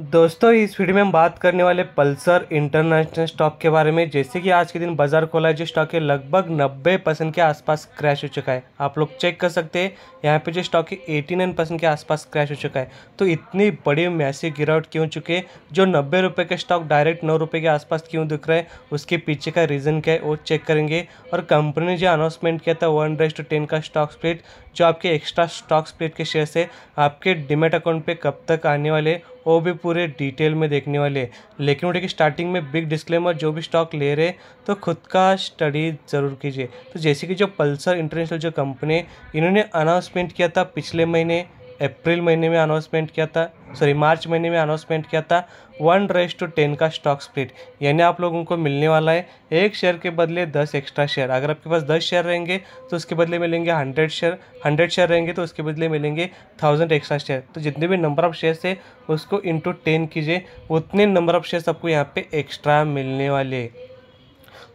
दोस्तों इस वीडियो में हम बात करने वाले पल्सर इंटरनेशनल स्टॉक के बारे में जैसे कि आज के दिन बाजार खोला जो स्टॉक है लगभग 90 परसेंट के आसपास क्रैश हो चुका है आप लोग चेक कर सकते हैं यहाँ पे जो स्टॉक है 89 परसेंट के आसपास क्रैश हो चुका है तो इतनी बड़ी मैसी गिरावट क्यों चुकी है जो नब्बे रुपये का स्टॉक डायरेक्ट नौ रुपये के आसपास क्यों दिख रहा है उसके पीछे का रीज़न क्या है वो चेक करेंगे और कंपनी ने जो अनाउंसमेंट किया था वन रेस्ट टेन का स्टॉक स्प्लिट जो आपके एक्स्ट्रा स्टॉक स्प्लिट के शेयर है आपके डिमेट अकाउंट पर कब तक आने वाले वो भी पूरे डिटेल में देखने वाले लेकिन उठे कि स्टार्टिंग में बिग डिस्क्लेमर जो भी स्टॉक ले रहे तो खुद का स्टडी ज़रूर कीजिए तो जैसे कि जो पल्सर इंटरनेशनल जो कंपनी इन्होंने अनाउंसमेंट किया था पिछले महीने अप्रैल महीने में अनाउंसमेंट किया था सॉरी मार्च महीने में अनाउंसमेंट किया था वन रेस टू टेन का स्टॉक स्प्लिट यानी आप लोगों को मिलने वाला है एक शेयर के बदले दस एक्स्ट्रा शेयर अगर आपके पास दस शेयर रहेंगे तो उसके बदले मिलेंगे हंड्रेड शेयर हंड्रेड शेयर रहेंगे तो उसके बदले मिलेंगे थाउजेंड एक्स्ट्रा शेयर तो जितने भी नंबर ऑफ शेयर्स है उसको इंटू टेन कीजिए उतने नंबर ऑफ शेयर्स आपको यहाँ पर एक्स्ट्रा मिलने वाले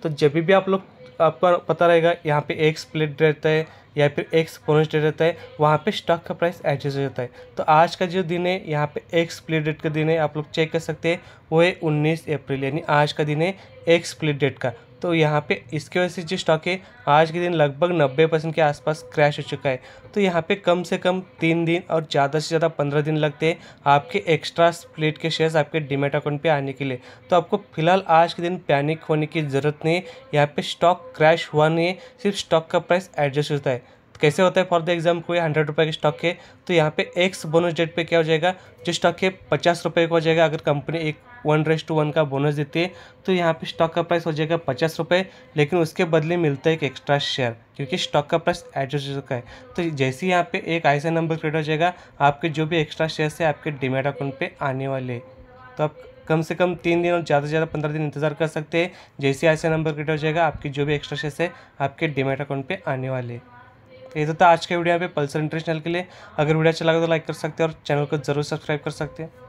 तो जब भी आप लोग आपको पता रहेगा यहाँ पे एक स्प्लिट रहता है या फिर एक्स बोनस डे रहता है वहाँ पे स्टॉक का प्राइस एडजस्ट हो जाता है तो आज का जो दिन है यहाँ पे एक्स प्ले डेट का दिन है आप लोग चेक कर सकते हैं वो है उन्नीस अप्रैल यानी आज का दिन है एक्स प्ले डेट का तो यहाँ पे इसके वजह से जो स्टॉक है आज के दिन लगभग नब्बे परसेंट के आसपास क्रैश हो चुका है तो यहाँ पे कम से कम तीन दिन और ज़्यादा से ज़्यादा पंद्रह दिन लगते हैं आपके एक्स्ट्रा स्प्लिट के शेयर्स आपके डिमेट अकाउंट पे आने के लिए तो आपको फिलहाल आज के दिन पैनिक होने की ज़रूरत नहीं है यहाँ पे स्टॉक क्रैश हुआ नहीं है सिर्फ स्टॉक का प्राइस एडजस्ट होता है कैसे होता है फॉर द एग्जाम्पल हंड्रेड रुपये के स्टॉक है तो यहाँ पे एक्स बोनस डेट पे क्या हो जाएगा जो स्टॉक के पचास रुपये का हो जाएगा अगर कंपनी एक वन रेस टू वन का बोनस देती है तो यहाँ पे स्टॉक का प्राइस हो जाएगा पचास रुपये लेकिन उसके बदले मिलता है एक एक्स्ट्रा शेयर क्योंकि स्टॉक का प्राइस एडजस्ट का है तो जैसे ही यहाँ पे एक ऐसा नंबर क्रिएट हो जाएगा आपके जो भी एक्स्ट्रा शेयर्स है आपके डिमेट अकाउंट पर आने वाले तो आप कम से कम तीन दिन और ज़्यादा से ज़्यादा पंद्रह दिन इंतजार कर सकते हैं जैसे ऐसा नंबर क्रिएट हो जाएगा आपके जो भी एक्स्ट्रा शेयर्स है आपके डिमेट अकाउंट पर आने वाले ये तो था तो आज के वीडियो पे पल्सर इंटरनेशनल के लिए अगर वीडियो अच्छा लगा तो लाइक कर सकते हैं और चैनल को जरूर सब्सक्राइब कर सकते हैं